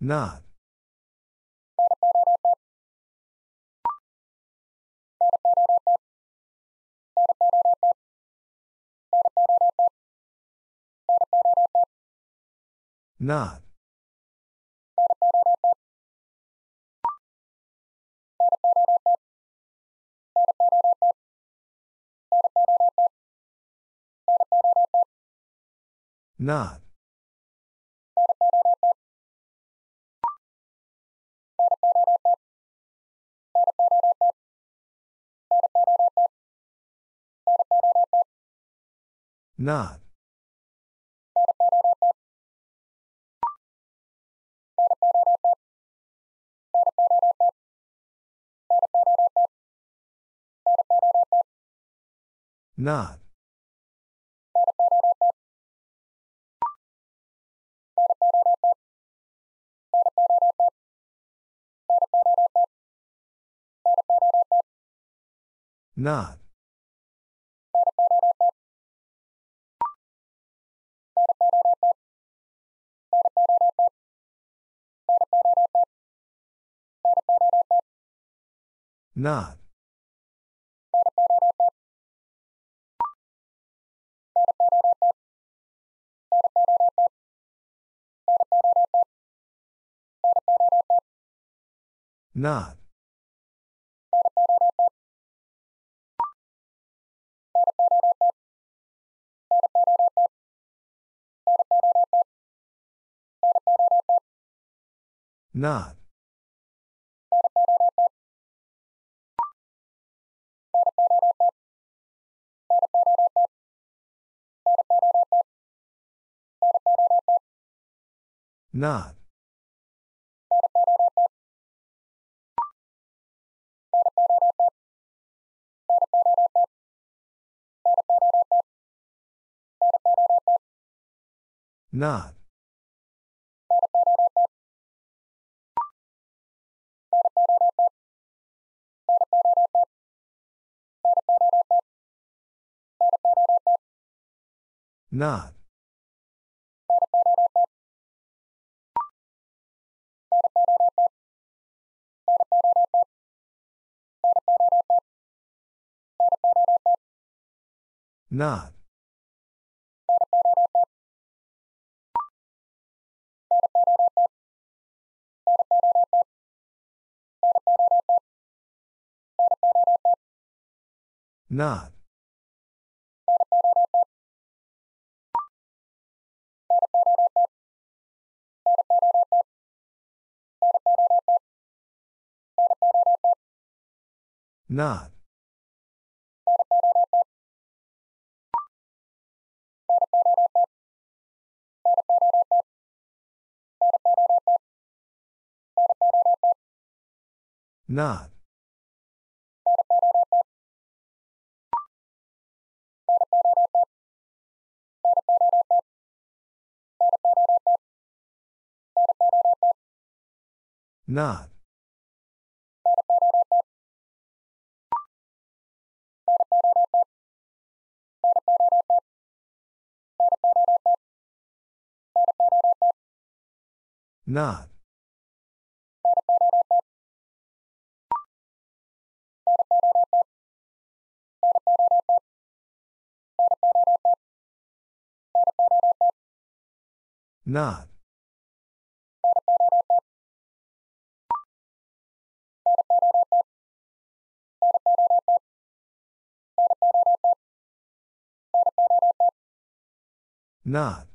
Not. Not. Not. Not. Not. Not. Not. Not. Not. Not. Not. Not. Not. Not. Not. Not. Not. Not. Not. Not